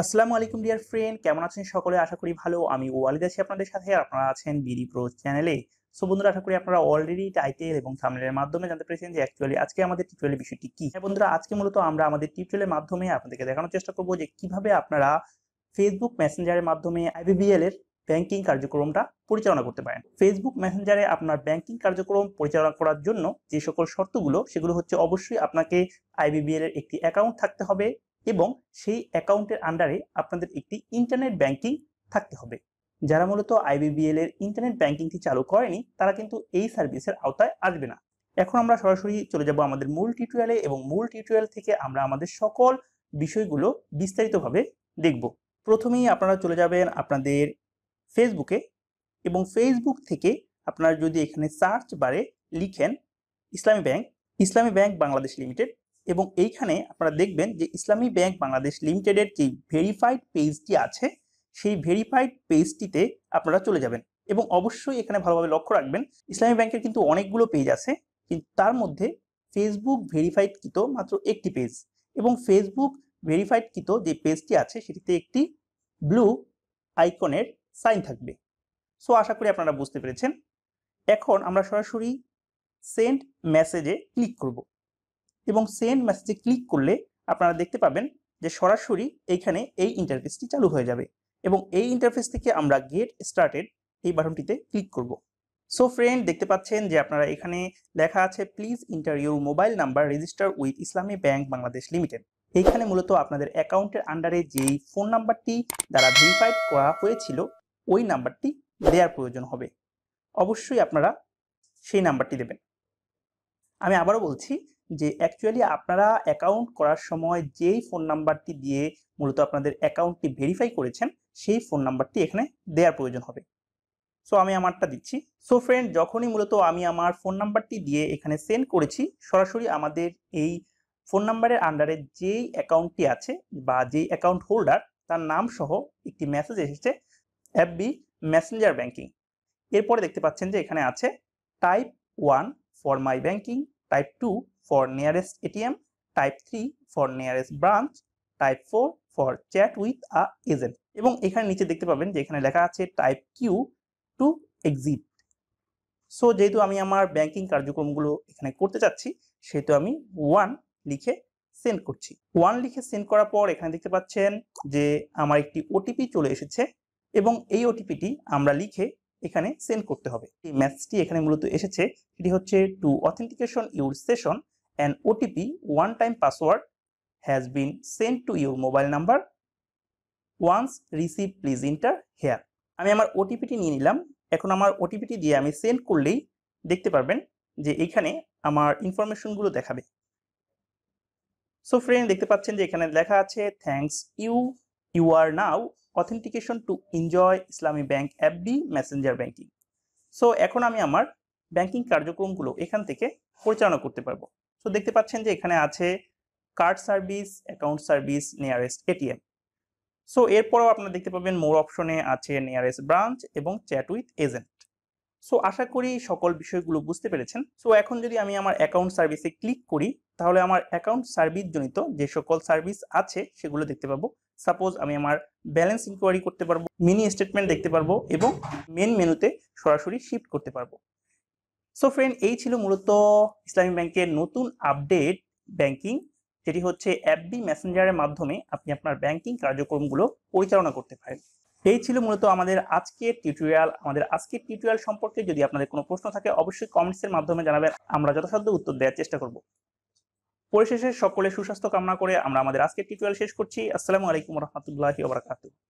আসসালামু আলাইকুম dear friend কেমন আছেন সকলে আশা করি ভালো আমি ওয়ালিদ আছি আপনাদের সাথে আর আপনারা আছেন বিডি প্রো চ্যানেলে সো বন্ধুরা আশা করি আপনারা অলরেডি টাইটেল এবং সামনের মাধ্যমে জানতে পেরেছেন যে অ্যাকচুয়ালি আজকে আমাদের টিউটোরিয়াল বিষয়টি কি হ্যাঁ বন্ধুরা আজকে মূলত আমরা আমাদের টিউটোরিয়ালের মাধ্যমে আপনাদেরকে দেখানোর চেষ্টা করব যে কিভাবে আপনারা ফেসবুক মেসেঞ্জারের মাধ্যমে আইবিবিএল এর ব্যাংকিং কার্যক্রমটা পরিচালনা করতে পারেন ফেসবুক মেসেঞ্জারে আপনার ব্যাংকিং কার্যক্রম পরিচালনা করার জন্য যে সকল শর্তগুলো সেগুলো হচ্ছে অবশ্যই আপনাকে আইবিবিএল এর একটি অ্যাকাউন্ট থাকতে হবে এবং সেই অ্যাকাউন্টের আন্ডারে আপনাদের একটি ইন্টারনেট ব্যাংকিং থাকতে হবে যারা মূলত আইবিবিএল এর ইন্টারনেট ব্যাংকিংটি চালু করেনি তারা কিন্তু এই সার্ভিসের আওতায় আসবে না এখন আমরা সরাসরি চলে যাব আমাদের মূল টিউটোরিয়ালে এবং মূল টিউটোরিয়াল থেকে আমরা আমাদের সকল বিষয়গুলো বিস্তারিতভাবে দেখব প্রথমেই আপনারা চলে যাবেন আপনাদের ফেসবুকে এবং ফেসবুক থেকে আপনারা যদি এখানে সার্চ বারে লিখেন ইসলামী ব্যাংক ইসলামী ব্যাংক বাংলাদেশ লিমিটেড এবং এইখানে আপনারা দেখবেন যে ইসলামী ব্যাংক বাংলাদেশ লিমিটেডের যে ভেরিফাইড পেজটি আছে সেই ভেরিফাইড পেজটিতে আপনারা চলে যাবেন এবং অবশ্যই এখানে ভালোভাবে লক্ষ্য রাখবেন ইসলামী ব্যাংকের কিন্তু অনেকগুলো পেজ আছে কিন্তু তার মধ্যে ফেসবুক ভেরিফাইড কৃত মাত্র একটি পেজ এবং ফেসবুক ভেরিফাইড কৃত যে পেজটি আছে সেটিতে একটি ব্লু আইকনের সাইন থাকবে সো আশা করি আপনারা বুঝতে পেরেছেন এখন আমরা সরাসরি সেন্ড মেসেজে ক্লিক করব এবং সেন্ড মেসেজে ক্লিক করলে আপনারা দেখতে পাবেন যে সরাসরি এইখানে এই ইন্টারফেসটি চালু হয়ে যাবে এবং এই ইন্টারফেস থেকে আমরা গেট স্টার্টেড এই বাটনটিতে ক্লিক করব সো ফ্রেন্ড দেখতে পাচ্ছেন যে আপনারা এখানে লেখা আছে please enter your mobile number register with Islami bank Bangladesh limited এইখানে মূলত আপনাদের অ্যাকাউন্টের আন্ডারে যেই ফোন নাম্বারটি দ্বারা ভেরিফাইড করা হয়েছিল ওই নাম্বারটি দেওয়ার প্রয়োজন হবে অবশ্যই আপনারা সেই নাম্বারটি দেবেন আমি আবারও বলছি যে অ্যাকচুয়ালি আপনারা অ্যাকাউন্ট করার সময় যেই ফোন নাম্বারটি দিয়ে মূলত আপনাদের অ্যাকাউন্টটি ভেরিফাই করেছেন সেই ফোন নাম্বারটি এখানে দেওয়ার প্রয়োজন হবে সো আমি আমারটা দিচ্ছি সো ফ্রেন্ড যখনই মূলত আমি আমার ফোন নাম্বারটি দিয়ে এখানে সেন্ড করেছি সরাসরি আমাদের এই ফোন নাম্বারের আন্ডারে যেই অ্যাকাউন্টটি আছে বা যেই অ্যাকাউন্ট হোল্ডার তার নাম সহ একটি মেসেজ এসেছে বি মেসেঞ্জার ব্যাঙ্কিং এরপরে দেখতে পাচ্ছেন যে এখানে আছে type one for my banking type two for nearest ATM, type 3 for nearest branch, type 4 for chat with a agent এবং এখানে নিচে দেখতে পাবেন যে এখানে লেখা আছে type Q to exit so যেহেতু আমি আমার ব্যাংকিং কার্যক্রমগুলো এখানে করতে চাচ্ছি সেহেতু আমি ওয়ান লিখে সেন্ড করছি ওয়ান লিখে সেন্ড করার পর এখানে দেখতে পাচ্ছেন যে আমার একটি ওটিপি চলে এসেছে এবং এই ওটিপিটি আমরা লিখে এখানে সেন্ড করতে হবে এই ম্যাচটি এখানে মূলত এসেছে সেটি হচ্ছে to authentication your session and OTP one time password has been send to your mobile number once receive please enter here আমি আমার ওটিপিটি নিয়ে নিলাম এখন আমার ওটিপিটি দিয়ে আমি সেন্ড করলেই দেখতে পারবেন যে এখানে আমার ইনফরমেশনগুলো দেখাবে সো ফ্রেন্ড দেখতে পাচ্ছেন যে এখানে লেখা আছে thanks you you are now authentication to enjoy Islami bank B messenger banking so এখন আমি আমার ব্যাংকিং কার্যক্রমগুলো এখান থেকে পরিচালনা করতে পারবো সো দেখতে পাচ্ছেন যে এখানে আছে card service account service nearest ATM so এরপরেও আপনারা দেখতে পাবেন মোর অপশনে আছে নিয়ারেস্ট ব্রাঞ্চ এবং চ্যাট উইথ এজেন্ট সো আশা করি সকল বিষয়গুলো বুঝতে পেরেছেন সো এখন যদি আমি আমার অ্যাকাউন্ট সার্ভিসে ক্লিক করি তাহলে আমার অ্যাকাউন্ট সার্ভিস জনিত যে সকল সার্ভিস আছে সেগুলো দেখতে পাবো সাপোজ আমি আমার ব্যালেন্স ইনকোয়ারি করতে পারবো মিনি স্টেটমেন্ট দেখতে পারবো এবং মেন মেনুতে সরাসরি শিফট করতে পারবো সো ফ্রেন্ড এই ছিল মূলত ইসলামী ব্যাংকের নতুন আপডেট ব্যাংকিং যেটি হচ্ছে অ্যাপবি মেসেঞ্জারের মাধ্যমে আপনি আপনার ব্যাংকিং কার্যক্রমগুলো পরিচালনা করতে পারেন এই ছিল মূলত আমাদের আজকের টিউটোরিয়াল আমাদের আজকের টিউটোরিয়াল সম্পর্কে যদি আপনাদের কোনো প্রশ্ন থাকে অবশ্যই কমেন্টসের মাধ্যমে জানাবেন আমরা যথাসাধ্য উত্তর দেওয়ার চেষ্টা করব পরিশেষে সকলে সুস্বাস্থ্য কামনা করে আমরা আমাদের আজকের টিউটোরিয়াল শেষ করছি আসসালামু আলাইকুম রহমতুল্লাহি